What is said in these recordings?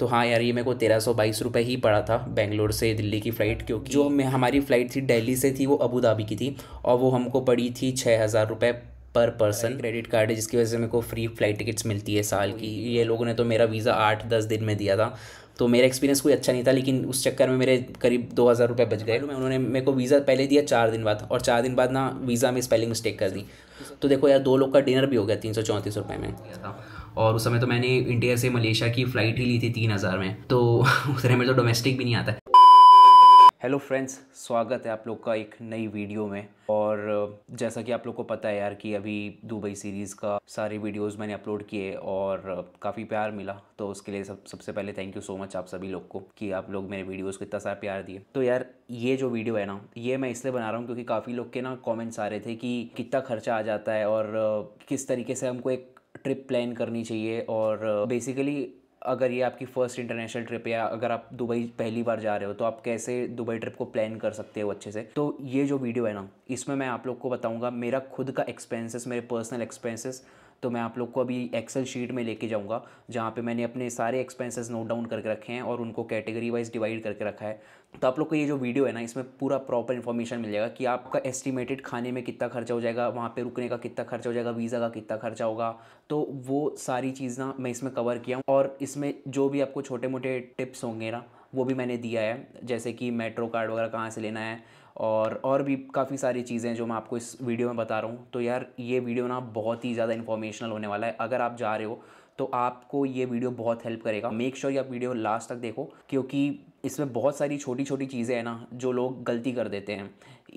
तो हाँ यार ये मेरे को तेरह सौ बाईस रुपये ही पड़ा था बेंगलोर से दिल्ली की फ़्लाइट क्योंकि जो मैं हमारी फ़्लाइट थी दिल्ली से थी वो अबू धाबी की थी और वो हमको पड़ी थी छः हज़ार रुपये पर पर्सन क्रेडिट कार्ड है जिसकी वजह से मेरे को फ्री फ्लाइट टिकट्स मिलती है साल की ये लोगों ने तो मेरा वीज़ा आठ दस दिन में दिया था तो मेरा एक्सपीरियंस कोई अच्छा नहीं था लेकिन उस चक्कर में मेरे करीब दो हज़ार रुपये बच गए मैं उन्होंने मेरे को वीज़ा पहले दिया चार दिन बाद और चार दिन बाद ना वीज़ा में स्पेलिंग मिस्टेक कर दी तो देखो यार दो लोग का डिनर भी हो गया तीन सौ चौंतीस रुपये में और उस समय तो मैंने इंडिया से मलेशिया की फ़्लाइट ही ली थी तीन हज़ार में तो समय में तो डोमेस्टिक भी नहीं आता हेलो फ्रेंड्स स्वागत है आप लोग का एक नई वीडियो में और जैसा कि आप लोग को पता है यार कि अभी दुबई सीरीज़ का सारे वीडियोस मैंने अपलोड किए और काफ़ी प्यार मिला तो उसके लिए सब सबसे पहले थैंक यू सो मच आप सभी लोग को कि आप लोग मेरे वीडियोस को इतना सारा प्यार दिए तो यार ये जो वीडियो है ना ये मैं इसलिए बना रहा हूँ क्योंकि काफ़ी लोग के ना कॉमेंट्स आ रहे थे कि कितना खर्चा आ जाता है और किस तरीके से हमको एक ट्रिप प्लान करनी चाहिए और बेसिकली अगर ये आपकी फ़र्स्ट इंटरनेशनल ट्रिप है या अगर आप दुबई पहली बार जा रहे हो तो आप कैसे दुबई ट्रिप को प्लान कर सकते हो अच्छे से तो ये जो वीडियो है ना इसमें मैं आप लोग को बताऊँगा मेरा खुद का एक्सपेंसेस मेरे पर्सनल एक्सपेंसेस तो मैं आप लोग को अभी एक्सेल शीट में लेके जाऊँगा जहाँ पर मैंने अपने सारे एक्सपेंसेस नोट डाउन करके रखे हैं और उनको कैटेगरी वाइज डिवाइड करके रखा है तो आप लोग को ये जो वीडियो है ना इसमें पूरा प्रॉपर इन्फॉर्मेशन मिल जाएगा कि आपका एस्टिमेटेड खाने में कितना खर्चा हो जाएगा वहाँ पर रुकने का कितना खर्चा हो जाएगा वीज़ा का कितना खर्चा होगा तो वो सारी चीज़ ना मैं इसमें कवर किया हूँ और इसमें जो भी आपको छोटे मोटे टिप्स होंगे ना वो भी मैंने दिया है जैसे कि मेट्रो कार्ड वगैरह कहाँ से लेना है और और भी काफ़ी सारी चीज़ें जो मैं आपको इस वीडियो में बता रहा हूँ तो यार ये वीडियो ना बहुत ही ज़्यादा इन्फॉर्मेशनल होने वाला है अगर आप जा रहे हो तो आपको ये वीडियो बहुत हेल्प करेगा मेक श्योर sure आप वीडियो लास्ट तक देखो क्योंकि इसमें बहुत सारी छोटी छोटी चीज़ें हैं ना जो लोग गलती कर देते हैं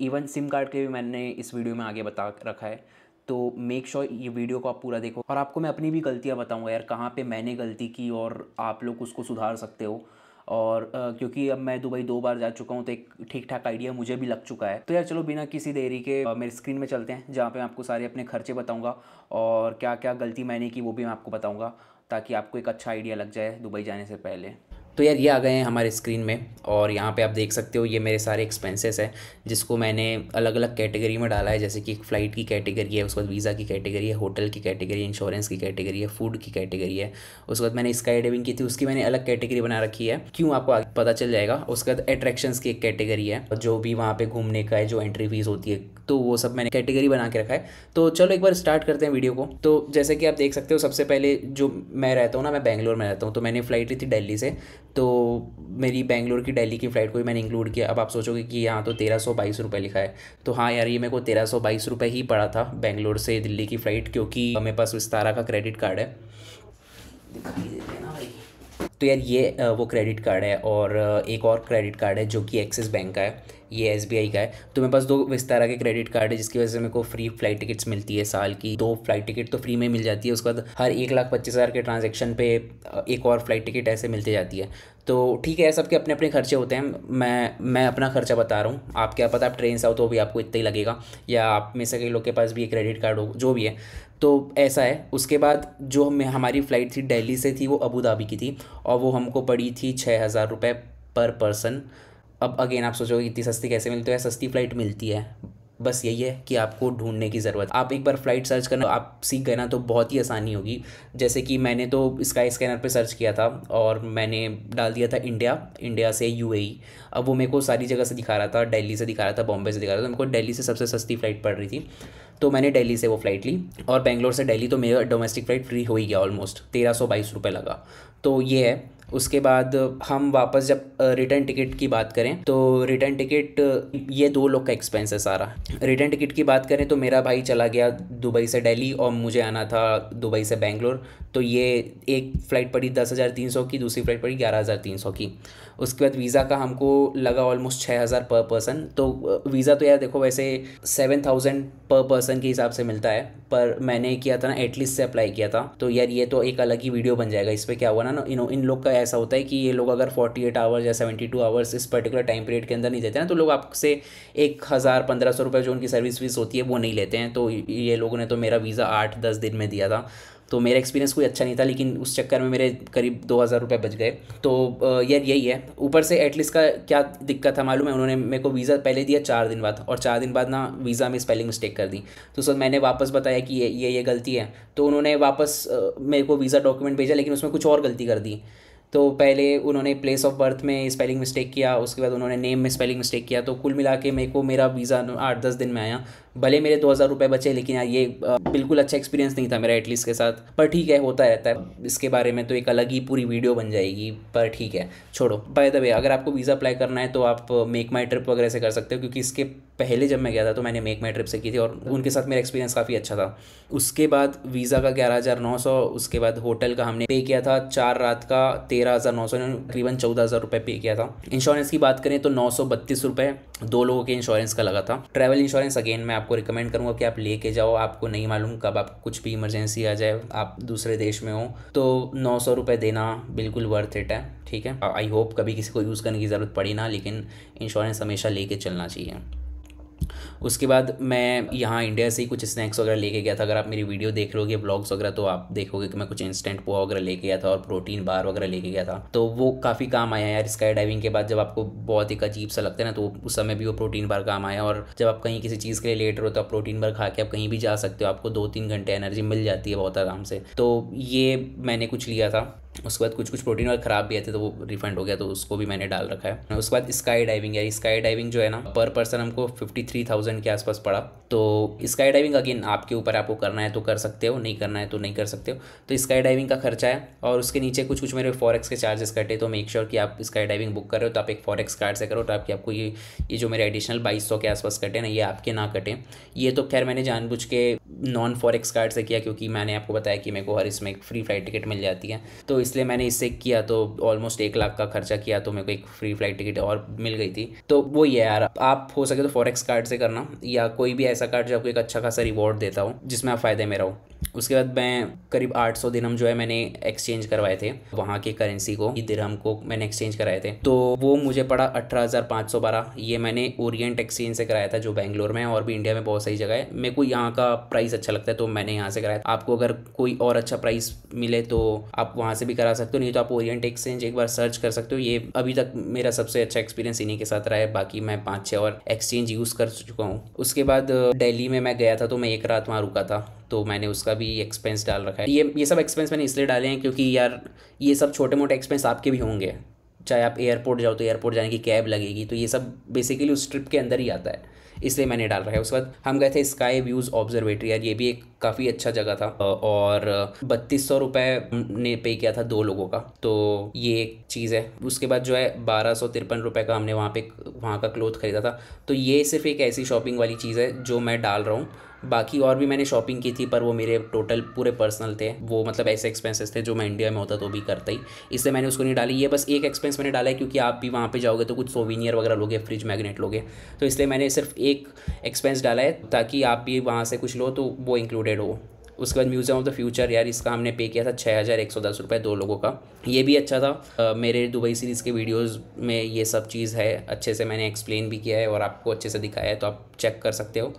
इवन सिम कार्ड के भी मैंने इस वीडियो में आगे बता रखा है तो मेक श्योर sure ये वीडियो को आप पूरा देखो और आपको मैं अपनी भी गलतियाँ बताऊँगा यार कहाँ पर मैंने गलती की और आप लोग उसको सुधार सकते हो और आ, क्योंकि अब मैं दुबई दो बार जा चुका हूँ तो एक ठीक ठाक आइडिया मुझे भी लग चुका है तो यार चलो बिना किसी देरी के मेरे स्क्रीन में चलते हैं जहाँ पर मैं आपको सारे अपने खर्चे बताऊँगा और क्या क्या गलती मैंने की वो भी मैं आपको बताऊँगा ताकि आपको एक अच्छा आइडिया लग जाए दुबई जाने से पहले तो यार ये आ गए हैं हमारे स्क्रीन में और यहाँ पे आप देख सकते हो ये मेरे सारे एक्सपेंसेस हैं जिसको मैंने अलग अलग कैटेगरी में डाला है जैसे कि एक फ़्लाइट की कैटेगरी है उसके बाद वीज़ा की कैटेगरी है होटल की कैटेगरी इंश्योरेंस की कैटेगरी है फूड की कैटेगरी है उसके बाद मैंने स्काई डाइविंग की थी उसकी मैंने अलग कैटेगरी बना रखी है क्यों आपको आगे पता चल जाएगा उसके बाद अट्रैक्शंस की एक कैटेगरी है जो भी वहाँ पे घूमने का है जो एंट्री फीस होती है तो वो सब मैंने कैटेगरी बना के रखा है तो चलो एक बार स्टार्ट करते हैं वीडियो को तो जैसे कि आप देख सकते हो सबसे पहले जो मैं रहता हूँ ना मैं बैंगलोर में रहता हूँ तो मैंने फ़्लाइट ली थी दिल्ली से तो मेरी बैंगलोर की दिल्ली की फ़्लाइट को भी मैंने इंक्लूड किया अब आप सोचोगे कि यहाँ तो तेरह सौ बाईस रुपये लिखा है तो हाँ यार ये मेरे को तेरह सौ बाईस रुपये ही पड़ा था बैंगलोर से दिल्ली की फ़्लाइट क्योंकि मेरे पास विस्तारा का क्रेडिट कार्ड है दिखाई देते हैं तो यार ये वो क्रेडिट कार्ड है और एक और क्रेडिट कार्ड है जो कि एक्सिस बैंक का है ये एस का है तो मेरे पास दो विस्तारा के क्रेडिट कार्ड है जिसकी वजह से मेरे को फ्री फ्लाइट टिकट्स मिलती है साल की दो फ्लाइट टिकट तो फ्री में मिल जाती है उसके बाद हर एक लाख पच्चीस हज़ार के ट्रांजेक्शन पे एक और फ्लाइट टिकट ऐसे मिलती जाती है तो ठीक है सबके अपने अपने खर्चे होते हैं मैं मैं अपना खर्चा बता रहा हूँ आप क्या पता आप ट्रेन से आओ तो भी आपको इतना ही लगेगा या आप में से कई लोग के पास भी क्रेडिट कार्ड हो जो भी है तो ऐसा है उसके बाद जो हमें हमारी फ़्लाइट थी दिल्ली से थी वो अबू धाबी की थी और वो हमको पड़ी थी छः हज़ार रुपये पर पर्सन अब अगेन आप सोचोगे इतनी सस्ती कैसे मिलती है सस्ती फ़्लाइट मिलती है बस यही है कि आपको ढूंढने की ज़रूरत आप एक बार फ्लाइट सर्च करना आप सीख गए ना तो बहुत ही आसानी होगी जैसे कि मैंने तो स्काई स्कैनर पर सर्च किया था और मैंने डाल दिया था इंडिया इंडिया से यू e। अब वो मेरे को सारी जगह से दिखा रहा था दिल्ली से दिखा रहा था बॉम्बे से दिखा रहा था मेरे को दिल्ली से सबसे सस्ती फ़्लाइट पड़ रही थी तो मैंने दिल्ली से वो फ्लाइट ली और बेंगलोर से दिल्ली तो मेरा डोमेस्टिक फ़्लाइट फ्री हो ही गया ऑलमोस्ट तेरह सौ बाईस रुपये लगा तो ये है उसके बाद हम वापस जब रिटर्न टिकट की बात करें तो रिटर्न टिकट ये दो लोग का एक्सपेंस है सारा रिटर्न टिकट की बात करें तो मेरा भाई चला गया दुबई से दिल्ली और मुझे आना था दुबई से बेंगलोर तो ये एक फ़्लाइट पड़ी दस हज़ार तीन सौ की दूसरी फ़्लाइट पड़ी ग्यारह हज़ार तीन सौ की उसके बाद वीज़ा का हमको लगा ऑलमोस्ट छः हज़ार पर पर्सन तो वीज़ा तो यार देखो वैसे सेवन थाउजेंड पर पर्सन के हिसाब से मिलता है पर मैंने किया था ना एटलीस्ट से अप्लाई किया था तो यार ये तो एक अलग ही वीडियो बन जाएगा इस पर क्या हुआ ना इन इन लोग का ऐसा होता है कि ये लोग अगर फोर्टी एट आवर्स या सेवेंटी टू आवर्स इस पर्टिकुलर टाइम पीरियड के अंदर नहीं देते ना तो लोग आपसे एक हज़ार पंद्रह सौ रुपये जो उनकी सर्विस फीस होती है वो नहीं लेते हैं तो ये लोगों ने तो मेरा वीज़ा आठ दस दिन में दिया था तो मेरा एक्सपीरियंस कोई अच्छा नहीं था लेकिन उस चक्कर में मेरे करीब दो हज़ार रुपये बच गए तो यार यही है ऊपर से एटलीस्ट का क्या दिक्कत था मालूम है उन्होंने मेरे को वीज़ा पहले दिया चार दिन बाद और चार दिन बाद ना वीज़ा में स्पेलिंग मिस्टेक कर दी तो सर मैंने वापस बताया कि ये ये ये गलती है तो उन्होंने वापस मेरे को वीज़ा डॉक्यूमेंट भेजा लेकिन उसमें कुछ और गलती कर दी तो पहले उन्होंने प्लेस ऑफ बर्थ में स्पेलिंग मिस्टेक किया उसके बाद उन्होंने नेम में स्पेलिंग मिस्टेक किया तो कुल मिला के मेरे को मेरा वीज़ा आठ दस दिन में आया भले मेरे दो हज़ार रुपये बचे लेकिन यार ये बिल्कुल अच्छा एक्सपीरियंस नहीं था मेरा एटलीस्ट के साथ पर ठीक है होता रहता है इसके बारे में तो एक अलग ही पूरी वीडियो बन जाएगी पर ठीक है छोड़ो बाय द वे अगर आपको वीज़ा अप्लाई करना है तो आप मेक माई ट्रिप वगैरह से कर सकते हो क्योंकि इसके पहले जब मैं गया था तो मैंने मेक माई ट्रिप से की थी और उनके साथ मेरा एक्सपीरियंस काफ़ी अच्छा था उसके बाद वीज़ा का ग्यारह हज़ार नौ सौ उसके बाद होटल का हमने पे किया था चार रात का तेरह हज़ार नौ सौ तकरीबन चौदह हज़ार रुपये पे किया था इंश्योरेंस की बात करें तो नौ सौ बत्तीस रुपये दो लोगों के इंश्योरेंस का लगा था ट्रैवल इंश्योरेंस अगेन मैं आपको रिकमेंड करूंगा कि आप लेके जाओ आपको नहीं मालूम कब आप कुछ भी इमरजेंसी आ जाए आप दूसरे देश में हो तो नौ सौ रुपये देना बिल्कुल वर्थ इट है ठीक है आई होप कभी किसी को यूज़ करने की ज़रूरत पड़ी ना लेकिन इंश्योरेंस हमेशा लेके चलना चाहिए उसके बाद मैं यहाँ इंडिया से ही कुछ स्नैक्स वगैरह लेके गया था अगर आप मेरी वीडियो देख रहे हो ब्लॉग्स वगैरह तो आप देखोगे कि मैं कुछ इंस्टेंट पोहा वगैरह लेके गया था और प्रोटीन बार वगैरह लेके गया था तो वो काफ़ी काम आया यार स्काई डाइविंग के बाद जब आपको बहुत ही अजीब सा लगता है ना तो उस समय भी वो प्रोटीन बार काम आया और जब आप कहीं किसी चीज़ के लिए लेट रहे हो तो आप प्रोटीन बार खा के आप कहीं भी जा सकते हो आपको दो तीन घंटे एनर्जी मिल जाती है बहुत आराम से तो ये मैंने कुछ लिया था उसके बाद कुछ कुछ प्रोटीन और ख़राब भी आए थे तो वो रिफंड हो गया तो उसको भी मैंने डाल रखा है उसके बाद स्काई डाइविंग है स्काई डाइविंग जो है ना पर पर्सन हमको फिफ्टी थ्री थाउजेंड के आसपास पड़ा तो स्काई डाइविंग अगेन आपके ऊपर आपको करना है तो कर सकते हो नहीं करना है तो नहीं कर सकते हो तो स्काई डाइविंग का खर्चा है और उसके नीचे कुछ कुछ मेरे फॉरेक्स के चार्जेस कटे तो मेक श्योर कि आप स्काई डाइविंग बुक कर रहे हो तो आप एक फॉरेक्स कार्ड से करो तो आपकी आपको ये ये जो मेरे एडिशनल बाईस सौ के आसपास कटे ना ये आपके ना कटे ये तो खैर मैंने जानबूझ के नॉन फॉरेक्स कार्ड से किया क्योंकि मैंने आपको बताया कि मेरे को हर इसमें फ्री फ्लाइट टिकट मिल जाती है तो इसलिए मैंने इससे किया तो ऑलमोस्ट एक लाख का खर्चा किया तो मेरे को एक फ्री फ्लाइट टिकट और मिल गई थी तो वो ये यार आप हो सके तो फॉरेक्स कार्ड से करना या कोई भी ऐसा कार्ड जो आपको एक अच्छा खासा रिवॉर्ड देता हो जिसमें आप फायदे में रहो उसके बाद मैं करीब 800 हम जो है मैंने एक्सचेंज करवाए थे वहाँ की करेंसी को दिरहम को मैंने एक्सचेंज कराए थे तो वो मुझे पड़ा अठारह ये मैंने ओरिएंट एक्सचेंज से कराया था जो बैंगलोर में और भी इंडिया में बहुत सही जगह है मेरे को यहाँ का प्राइस अच्छा लगता है तो मैंने यहाँ से कराया आपको अगर कोई और अच्छा प्राइस मिले तो आप वहाँ से भी करा सकते हो नहीं तो आप ओरियंट एक्सचेंज एक बार सर्च कर सकते हो ये अभी तक मेरा सबसे अच्छा एक्सपीरियंस इन्हीं के साथ रहा है बाकी मैं पाँच छः और एक्सचेंज यूज़ कर चुका हूँ उसके बाद डेली में मैं गया था तो मैं एक रात वहाँ रुका था तो मैंने उसका भी एक्सपेंस डाल रखा है ये ये सब एक्सपेंस मैंने इसलिए डाले हैं क्योंकि यार ये सब छोटे मोटे एक्सपेंस आपके भी होंगे चाहे आप एयरपोर्ट जाओ तो एयरपोर्ट जाने की कैब लगेगी तो ये सब बेसिकली उस ट्रिप के अंदर ही आता है इसलिए मैंने डाल रखा है उसके बाद हम गए थे स्काई व्यूज़ ऑब्जर्वेटरी यार ये भी एक काफ़ी अच्छा जगह था और बत्तीस सौ रुपये ने पे किया था दो लोगों का तो ये एक चीज़ है उसके बाद जो है बारह सौ तिरपन रुपये का हमने वहाँ पे वहाँ का क्लोथ ख़रीदा था तो ये सिर्फ एक ऐसी शॉपिंग वाली चीज़ है जो मैं डाल रहा हूँ बाकी और भी मैंने शॉपिंग की थी पर वो मेरे टोटल पूरे पर्सनल थे वो मतलब ऐसे एक्सपेंसेस थे जो मैं इंडिया में होता तो भी करता ही इसलिए मैंने उसको नहीं डाली ये बस एक एक्सपेंस मैंने डाला है क्योंकि आप भी वहाँ पर जाओगे तो कुछ सोवीनियर वगैरह लोगे फ्रिज मैगनेट लोगे तो इसलिए मैंने सिर्फ एक एक्सपेंस डाला है ताकि आप भी वहाँ से कुछ लो तो वो इंक्लूडेड हो उसके बाद म्यूज़ियम ऑफ द फ्यूचर यार इसका हमने पे किया था छः हज़ार एक सौ दस रुपये दो लोगों का ये भी अच्छा था आ, मेरे दुबई सीरीज़ के वीडियोस में ये सब चीज़ है अच्छे से मैंने एक्सप्लेन भी किया है और आपको अच्छे से दिखाया है तो आप चेक कर सकते हो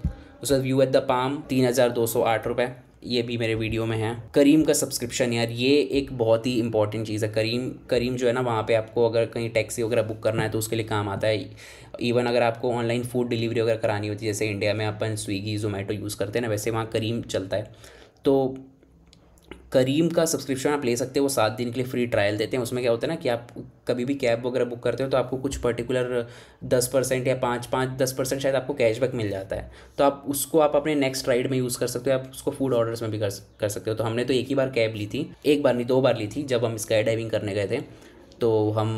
उसके बाद व्यू एट द पाम तीन हज़ार दो सौ आठ रुपये ये भी मेरे वीडियो में है करीम का सब्सक्रिप्शन यार ये एक बहुत ही इंपॉर्टेंट चीज़ है करीम करीम जो है ना वहाँ पे आपको अगर कहीं टैक्सी वगैरह बुक करना है तो उसके लिए काम आता है इवन अगर आपको ऑनलाइन फूड डिलीवरी वगैरह करानी होती है जैसे इंडिया में अपन स्विगी जोमेटो यूज़ करते हैं ना वैसे वहाँ करीम चलता है तो करीम का सब्सक्रिप्शन आप ले सकते हो वो सात दिन के लिए फ्री ट्रायल देते हैं उसमें क्या होता है ना कि आप कभी भी कैब वगैरह बुक करते हो तो आपको कुछ पर्टिकुलर दस परसेंट या पाँच पाँच दस परसेंट शायद आपको कैशबैक मिल जाता है तो आप उसको आप अपने नेक्स्ट राइड में यूज़ कर सकते हो आप उसको फूड ऑर्डर्स में भी कर कर सकते हो तो हमने तो एक ही बार कैब ली थी एक बार नहीं दो बार ली थी जब हम स्काई डाइविंग करने गए थे तो हम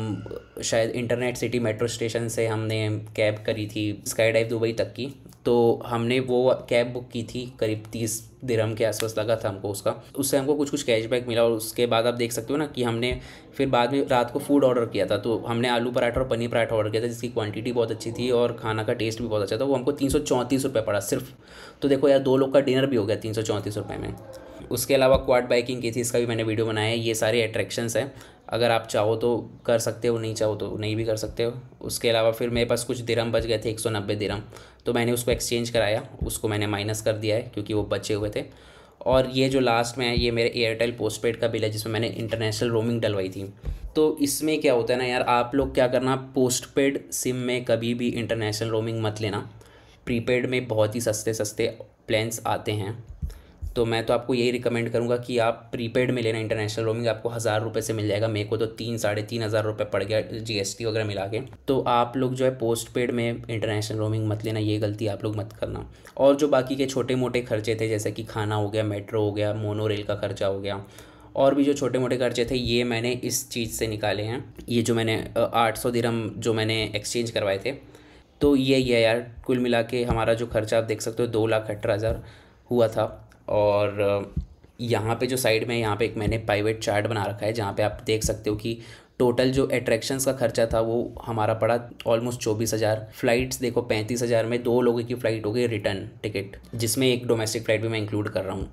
शायद इंटरनेट सिटी मेट्रो स्टेशन से हमने कैब करी थी स्काई डाइव दुबई तक की तो हमने वो कैब बुक की थी करीब तीस दिरहम के आसपास लगा था हमको उसका उससे हमको कुछ कुछ कैशबैक मिला और उसके बाद आप देख सकते हो ना कि हमने फिर बाद में रात को फूड ऑर्डर किया था तो हमने आलू पराठा और पनीर पराठा ऑर्डर किया था जिसकी क्वांटिटी बहुत अच्छी थी और खाना का टेस्ट भी बहुत अच्छा था वो हमको तीन सौ चौंतीस रुपये पड़ा सिर्फ तो देखो यार दो लोग का डिनर भी हो गया तीन सौ चौंतीस रुपये में उसके अलावा क्वाड बाइकिंग की थी इसका भी मैंने वीडियो बनाया है ये सारे अट्रैक्शंस हैं अगर आप चाहो तो कर सकते हो नहीं चाहो तो नहीं भी कर सकते हो उसके अलावा फिर मेरे पास कुछ दिरम बच गए थे एक सौ नब्बे दिरम तो मैंने उसको एक्सचेंज कराया उसको मैंने माइनस कर दिया है क्योंकि वो बचे हुए थे और ये जो लास्ट में है ये मेरे एयरटेल पोस्ट पेड का बिल है जिसमें मैंने इंटरनेशनल रोमिंग डलवाई थी तो इसमें क्या होता है ना यार आप लोग क्या करना पोस्ट पेड सिम में कभी भी इंटरनेशनल रोमिंग मत लेना प्रीपेड में बहुत ही सस्ते सस्ते प्लान्स आते हैं तो मैं तो आपको यही रिकमेंड करूँगा कि आप प्रीपेड में लेना इंटरनेशनल रोमिंग आपको हज़ार रुपये से मिल जाएगा मेरे को तो तीन साढ़े तीन हज़ार रुपये पड़ गया जीएसटी वगैरह मिला के तो आप लोग जो है पोस्ट पेड में इंटरनेशनल रोमिंग मत लेना ये गलती आप लोग मत करना और जो बाकी के छोटे मोटे खर्चे थे जैसे कि खाना हो गया मेट्रो हो गया मोनो रेल का खर्चा हो गया और भी जो छोटे मोटे खर्चे थे ये मैंने इस चीज़ से निकाले हैं ये जो मैंने आठ सौ दिरम जो मैंने एक्सचेंज करवाए थे तो ये है यार कुल मिला के हमारा जो खर्चा आप देख सकते हो दो लाख अठारह हज़ार हुआ था और यहाँ पे जो साइड में यहाँ पे एक मैंने प्राइवेट चार्ट बना रखा है जहाँ पे आप देख सकते हो कि टोटल जो अट्रैक्शंस का खर्चा था वो हमारा पड़ा ऑलमोस्ट चौबीस हज़ार फ्लाइट्स देखो पैंतीस हज़ार में दो लोगों की फ़्लाइट हो गई रिटर्न टिकट जिसमें एक डोमेस्टिक फ़्लाइट भी मैं इंक्लूड कर रहा हूँ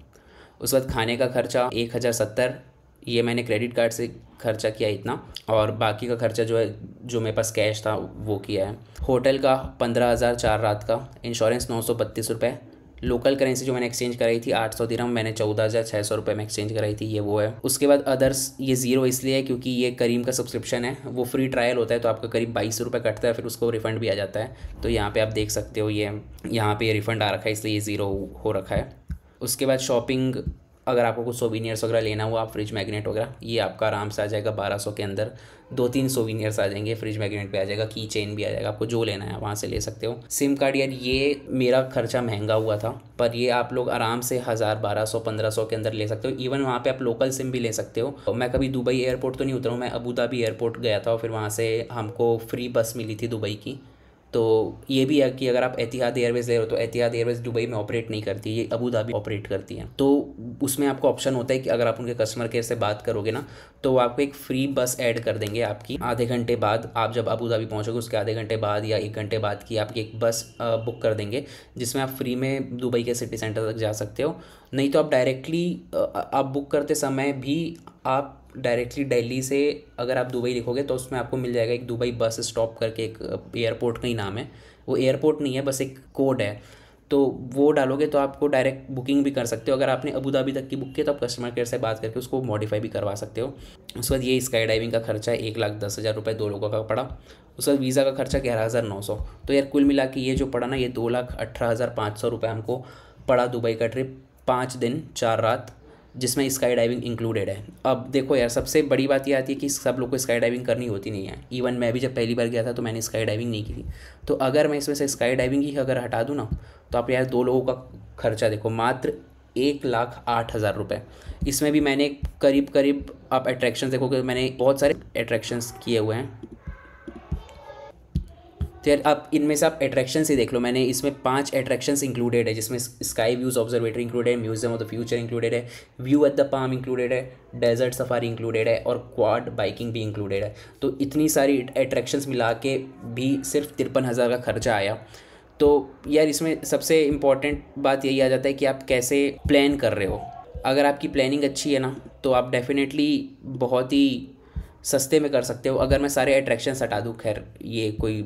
उसके बाद खाने का खर्चा एक हज़ार सत्तर ये मैंने क्रेडिट कार्ड से खर्चा किया इतना और बाकी का खर्चा जो है जो मेरे पास कैश था वो किया है होटल का पंद्रह हज़ार चार रात का इंश्योरेंस नौ सौ बत्तीस रुपये लोकल करेंसी जो मैंने एक्सचेंज कराई थी आठ सौ दिरम मैंने चौदह हज़ार छः सौ रुपये में एक्सचेंज कराई थी ये वो है उसके बाद अदर्स ये जीरो इसलिए है क्योंकि ये करीम का सब्सक्रिप्शन है वो फ्री ट्रायल होता है तो आपका करीब बाईस रुपये कटता है फिर उसको रिफंड भी आ जाता है तो यहाँ पर आप देख सकते हो ये यहाँ पर रिफंड आ रखा है इसलिए ये ज़ीरो हो रखा है उसके बाद शॉपिंग अगर आपको कुछ सोवीनियर्स वगैरह लेना हुआ आप फ्रिज मैग्नेट वगैरह ये आपका आराम से आ जाएगा बारह सौ के अंदर दो तीन सोवीनियर्स आ जाएंगे फ्रिज मैग्नेट भी आ जाएगा की चेन भी आ जाएगा आपको जो लेना है वहाँ से ले सकते हो सिम कार्ड यार ये मेरा खर्चा महंगा हुआ था पर ये आप लोग आराम से हज़ार बारह सौ पंद्रह सौ के अंदर ले सकते हो इवन वहाँ पर आप लोकल सिम भी ले सकते हो मैं कभी दुबई एयरपोर्ट तो नहीं उतरा हूँ मैं अबू धाबी एयरपोर्ट गया था और फिर वहाँ से हमको फ्री बस मिली थी दुबई की तो ये भी है कि अगर आप एहतियात एयरवेज ले रहे हो तो एहतियात एयरवेज दुबई में ऑपरेट नहीं करती ये अबू धाबी ऑपरेट करती है तो उसमें आपको ऑप्शन होता है कि अगर आप उनके कस्टमर केयर से बात करोगे ना तो वो आपको एक फ्री बस ऐड कर देंगे आपकी आधे घंटे बाद आप जब अबू धाबी पहुँचोगे उसके आधे घंटे बाद या एक घंटे बाद की आपकी एक बस बुक कर देंगे जिसमें आप फ्री में दुबई के सिटी सेंटर तक जा सकते हो नहीं तो आप डायरेक्टली आप बुक करते समय भी आप डायरेक्टली दिल्ली से अगर आप दुबई लिखोगे तो उसमें आपको मिल जाएगा एक दुबई बस स्टॉप करके एक एयरपोर्ट का ही नाम है वो एयरपोर्ट नहीं है बस एक कोड है तो वो डालोगे तो आपको डायरेक्ट बुकिंग भी कर सकते हो अगर आपने अबू धाबी तक की बुक की तो आप कस्टमर केयर से बात करके उसको मॉडिफाई भी करवा सकते हो उसके बाद ये स्काई डाइविंग का खर्चा है एक लाख दस हज़ार रुपये दो लोगों का पड़ा उसके बाद वीज़ा का खर्चा ग्यारह हज़ार नौ सौ तो यार कुल मिला के ये जो पड़ा ना ये दो लाख अठारह हज़ार पाँच सौ रुपये हमको पड़ा दुबई का ट्रिप पाँच दिन चार रात जिसमें स्काई डाइविंग इंक्लूडेड है अब देखो यार सबसे बड़ी बात यह आती है कि सब लोग को स्काई डाइविंग करनी होती नहीं है इवन मैं भी जब पहली बार गया था तो मैंने स्काई डाइविंग नहीं की थी तो अगर मैं इसमें से स्काई डाइविंग ही अगर हटा दूँ ना तो आप यार दो लोगों का खर्चा देखो मात्र एक लाख आठ हज़ार रुपये इसमें भी मैंने करीब करीब आप अट्रैक्शन देखोगे मैंने बहुत सारे अट्रैक्शंस किए हुए हैं तो यार आप इनमें से आप एट्रैक्शन ही देख लो मैंने इसमें पांच एट्रैक्शंस इंक्लूडेड है जिसमें स्काई व्यूज़ ऑब्जर्वेटरी इंक्लूडेड है Museum of the Future included है View at the Palm included है डेजर्ट सफारी इंक्लूडेड है और क्वाड बाइकिंग भी इंक्लूडेड है तो इतनी सारी एट्रैक्शंस मिला के भी सिर्फ तिरपन हज़ार का खर्चा आया तो यार इसमें सबसे इम्पॉर्टेंट बात यही आ जाता है कि आप कैसे प्लान कर रहे हो अगर आपकी प्लानिंग अच्छी है ना तो आप डेफिनेटली बहुत ही सस्ते में कर सकते हो अगर मैं सारे अट्रैक्शन हटा दूँ खैर ये कोई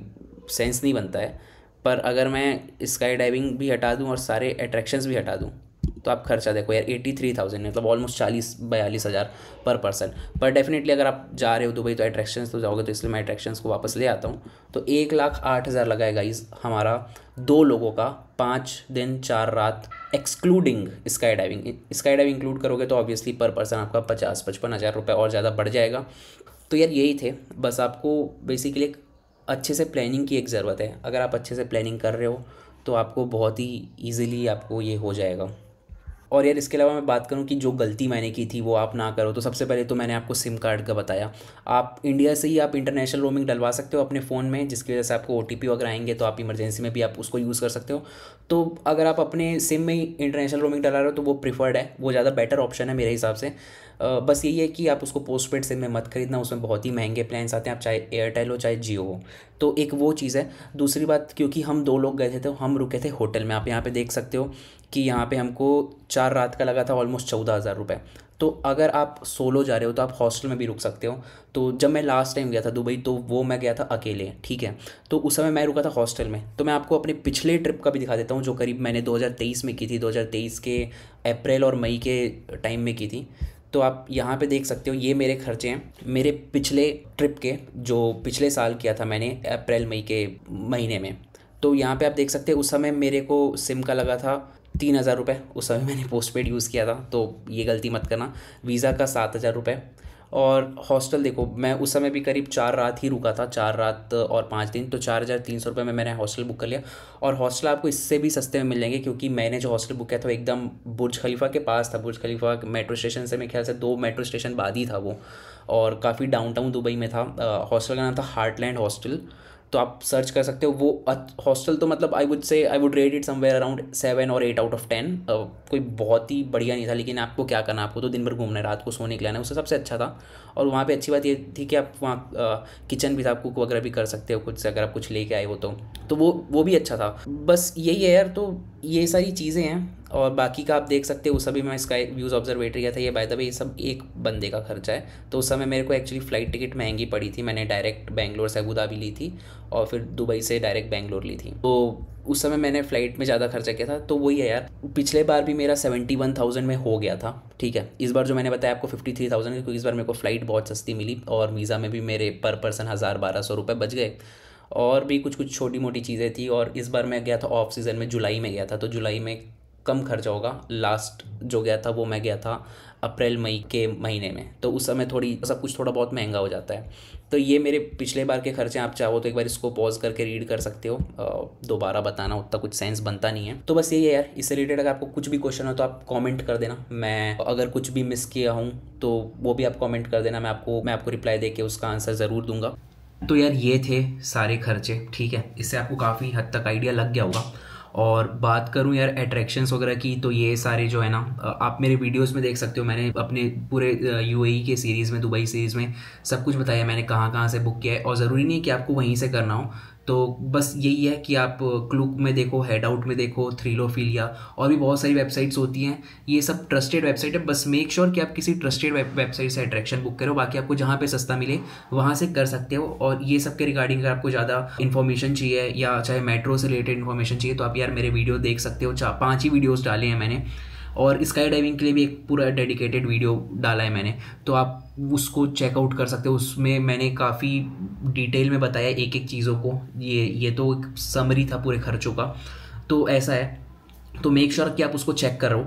सेंस नहीं बनता है पर अगर मैं स्काई डाइविंग भी हटा दूँ और सारे अट्रैक्शंस भी हटा दूँ तो आप खर्चा देखो यार एटी थ्री थाउजेंड मतलब ऑलमोस्ट चालीस बयालीस हज़ार पर पर्सन पर डेफिनेटली अगर आप जा रहे हो दुबई तो अट्रैक्शन तो जाओगे तो इसलिए मैं अट्रैक्शन को वापस ले आता हूँ तो एक लाख आठ हज़ार लगाएगा इस हमारा दो लोगों का पाँच दिन चार रात excluding skydiving skydiving include करोगे तो ऑब्वियसली पर पर्सन आपका पचास पचपन हज़ार रुपये और ज़्यादा बढ़ जाएगा तो यार यही थे बस आपको बेसिकली एक अच्छे से प्लानिंग की एक ज़रूरत है अगर आप अच्छे से प्लानिंग कर रहे हो तो आपको बहुत ही ईजिली आपको ये हो जाएगा और यार इसके अलावा मैं बात करूँ कि जो गलती मैंने की थी वो आप ना करो तो सबसे पहले तो मैंने आपको सिम कार्ड का बताया आप इंडिया से ही आप इंटरनेशनल रोमिंग डलवा सकते हो अपने फ़ोन में जिसकी वजह से आपको ओ वगैरह आएंगे तो आप इमरजेंसी में भी आप उसको यूज़ कर सकते हो तो अगर आप अपने सिम में ही इंटरनेशनल रोमिंग डला रहे हो तो वो प्रीफर्ड है वो ज़्यादा बेटर ऑप्शन है मेरे हिसाब से बस यही है कि आप उसको पोस्ट पेड सिम में मत खरीदना उसमें बहुत ही महंगे प्लान्स आते हैं आप चाहे एयरटेल हो चाहे जियो हो तो एक वो चीज़ है दूसरी बात क्योंकि हम दो लोग गए थे तो हम रुके थे होटल में आप यहाँ पे देख सकते हो कि यहाँ पे हमको चार रात का लगा था ऑलमोस्ट चौदह हज़ार रुपये तो अगर आप सोलो जा रहे हो तो आप हॉस्टल में भी रुक सकते हो तो जब मैं लास्ट टाइम गया था दुबई तो वो मैं गया था अकेले ठीक है तो उस समय मैं रुका था हॉस्टल में तो मैं आपको अपने पिछले ट्रिप का भी दिखा देता हूँ जो करीब मैंने 2023 में की थी 2023 के अप्रैल और मई के टाइम में की थी तो आप यहाँ पे देख सकते हो ये मेरे खर्चे हैं मेरे पिछले ट्रिप के जो पिछले साल किया था मैंने अप्रैल मई के महीने में तो यहाँ पे आप देख सकते हैं उस समय मेरे को सिम का लगा था तीन हज़ार रुपये उस समय मैंने पोस्ट पेड यूज़ किया था तो ये गलती मत करना वीज़ा का सात हज़ार रुपये और हॉस्टल देखो मैं उस समय भी करीब चार रात ही रुका था चार रात और पाँच दिन तो चार हज़ार तीन सौ रुपये में मैंने हॉस्टल बुक कर लिया और हॉस्टल आपको इससे भी सस्ते में मिल जाएंगे क्योंकि मैंने जो हॉस्टल बुक किया था एकदम बुर्ज खलीफा के पास था बुर्ज खलीफा मेट्रो स्टेशन से मेरे ख्याल से दो मेट्रो स्टेशन बाद ही था वो और काफ़ी डाउन टाउन दुबई में था हॉस्टल का नाम था हार्टलैंड हॉस्टल तो आप सर्च कर सकते हो वो हॉस्टल तो मतलब I would say I would rate it somewhere around seven और एट आउट ऑफ टेन कोई बहुत ही बढ़िया नहीं था लेकिन आपको क्या करना आपको तो दिन भर घूमना है रात को सोने के लाना है उससे सबसे अच्छा था और वहाँ पर अच्छी बात ये थी कि आप वहाँ किचन भी था आप कुक वगैरह भी कर सकते हो कुछ अगर आप कुछ लेके आए हो तो।, तो वो वो भी अच्छा था बस यही है यार तो ये सारी चीज़ें हैं और बाकी का आप देख सकते हो उस समय मैं इसका व्यूज़ ऑब्जर्वेटरी गया था ये बाय द वे ये सब एक बंदे का खर्चा है तो उस समय मेरे को एक्चुअली फ़्लाइट टिकट महंगी पड़ी थी मैंने डायरेक्ट बैंगलोर से अबूधाबी ली थी और फिर दुबई से डायरेक्ट बैंगलोर ली थी तो उस समय मैंने फ़्लाइट में ज़्यादा खर्चा किया था तो वही है यार पिछले बार भी मेरा सेवेंटी वन थाउजेंड में हो गया था ठीक है इस बार जो मैंने बताया आपको फिफ्टी थ्री थाउजेंड क्योंकि इस बार मेरे को फ़्लाइट बहुत सस्ती मिली और वीज़ा में भी मेरे पर पर्सन हज़ार बारह सौ रुपये बच गए और भी कुछ कुछ छोटी मोटी चीज़ें थी और इस बार मैं गया था ऑफ सीज़न में जुलाई में गया था तो जुलाई में कम खर्चा होगा लास्ट जो गया था वो मैं गया था अप्रैल मई के महीने में तो उस समय थोड़ी सब कुछ थोड़ा बहुत महंगा हो जाता है तो ये मेरे पिछले बार के खर्चे आप चाहो तो एक बार इसको पॉज करके रीड कर सकते हो दोबारा बताना उतना कुछ सेंस बनता नहीं है तो बस यही है यार इससे रिलेटेड अगर आपको कुछ भी क्वेश्चन हो तो आप कमेंट कर देना मैं अगर कुछ भी मिस किया हूँ तो वो भी आप कमेंट कर देना मैं आपको मैं आपको रिप्लाई दे के उसका आंसर ज़रूर दूंगा तो यार ये थे सारे खर्चे ठीक है इससे आपको काफ़ी हद तक आइडिया लग गया होगा और बात करूँ यार अट्रैक्शन वगैरह की तो ये सारे जो है ना आप मेरे वीडियोस में देख सकते हो मैंने अपने पूरे यूएई e के सीरीज़ में दुबई सीरीज़ में सब कुछ बताया मैंने कहाँ कहाँ से बुक किया है और ज़रूरी नहीं कि आपको वहीं से करना हो तो बस यही है कि आप क्लूक में देखो हेड आउट में देखो थ्रीलोफीलिया और भी बहुत सारी वेबसाइट्स होती हैं ये सब ट्रस्टेड वेबसाइट है बस मेक श्योर sure कि आप किसी ट्रस्टेड वेबसाइट से अट्रैक्शन बुक करो बाकी आपको जहाँ पे सस्ता मिले वहाँ से कर सकते हो और ये सब के रिगार्डिंग अगर आपको ज़्यादा इन्फॉर्मेशन चाहिए या चाहे मेट्रो से रिलेटेड इन्फॉर्मेशन चाहिए तो आप यार मेरे वीडियो देख सकते हो पाँच ही वीडियोज़ डाले हैं मैंने और स्काई डाइविंग के लिए भी एक पूरा डेडिकेटेड वीडियो डाला है मैंने तो आप उसको चेकआउट कर सकते हो उसमें मैंने काफ़ी डिटेल में बताया एक एक चीज़ों को ये ये तो एक समरी था पूरे खर्चों का तो ऐसा है तो मेक श्योर sure कि आप उसको चेक करो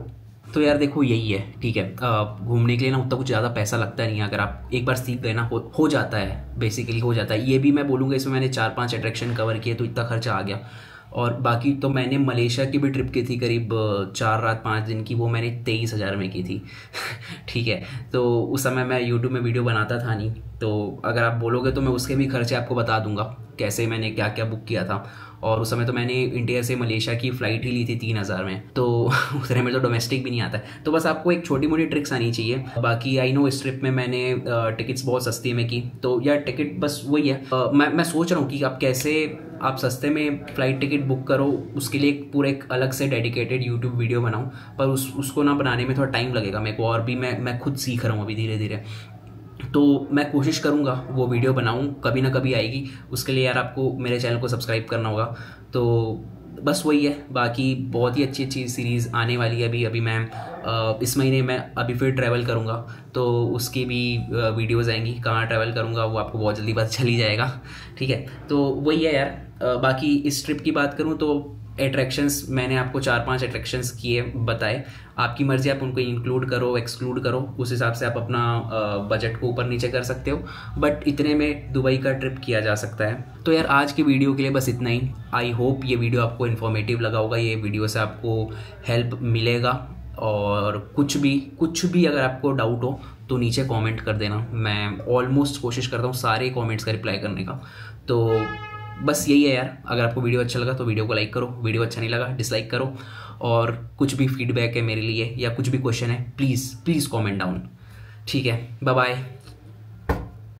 तो यार देखो यही है ठीक है घूमने के लिए ना उतना कुछ ज़्यादा पैसा लगता नहीं है अगर आप एक बार सीख गए ना हो, हो जाता है बेसिकली हो जाता है ये भी मैं बोलूँगा इसमें मैंने चार पांच अट्रैक्शन कवर किए तो इतना खर्चा आ गया और बाकी तो मैंने मलेशिया की भी ट्रिप की थी करीब चार रात पाँच दिन की वो मैंने तेईस हज़ार में की थी ठीक है तो उस समय मैं यूट्यूब में वीडियो बनाता था नहीं तो अगर आप बोलोगे तो मैं उसके भी खर्चे आपको बता दूंगा कैसे मैंने क्या क्या बुक किया था और उस समय तो मैंने इंडिया से मलेशिया की फ़्लाइट ही ली थी तीन हज़ार में तो उतने में तो डोमेस्टिक भी नहीं आता है तो बस आपको एक छोटी मोटी ट्रिक्स आनी चाहिए बाकी आई नो इस ट्रिप में मैंने टिकट्स बहुत सस्ती में की तो यार टिकट बस वही है मैं मैं सोच रहा हूँ कि आप कैसे आप सस्ते में फ़्लाइट टिकट बुक करो उसके लिए एक पूरा एक अलग से डेडिकेटेड यूट्यूब वीडियो बनाऊँ पर उस उसको ना बनाने में थोड़ा टाइम लगेगा मेरे को और भी मैं मैं खुद सीख रहा हूँ अभी धीरे धीरे तो मैं कोशिश करूँगा वो वीडियो बनाऊँ कभी ना कभी आएगी उसके लिए यार आपको मेरे चैनल को सब्सक्राइब करना होगा तो बस वही है बाकी बहुत ही अच्छी अच्छी सीरीज़ आने वाली है अभी अभी मैं इस महीने मैं अभी फिर ट्रैवल करूँगा तो उसकी भी वीडियोस आएंगी कहाँ ट्रैवल करूँगा वो आपको बहुत जल्दी पता चली जाएगा ठीक है तो वही है यार बाकी इस ट्रिप की बात करूँ तो एट्रैक्शंस मैंने आपको चार पांच एट्रैक्शंस किए बताए आपकी मर्ज़ी आप उनको इंक्लूड करो एक्सक्लूड करो उस हिसाब से आप अपना बजट को ऊपर नीचे कर सकते हो बट इतने में दुबई का ट्रिप किया जा सकता है तो यार आज की वीडियो के लिए बस इतना ही आई होप ये वीडियो आपको इन्फॉर्मेटिव लगा होगा ये वीडियो से आपको हेल्प मिलेगा और कुछ भी कुछ भी अगर आपको डाउट हो तो नीचे कमेंट कर देना मैं ऑलमोस्ट कोशिश करता हूँ सारे कमेंट्स का रिप्लाई करने का तो बस यही है यार अगर आपको वीडियो अच्छा लगा तो वीडियो को लाइक करो वीडियो अच्छा नहीं लगा डिसलाइक करो और कुछ भी फीडबैक है मेरे लिए या कुछ भी क्वेश्चन है प्लीज़ प्लीज़ कॉमेंट डाउन ठीक है बाय बाय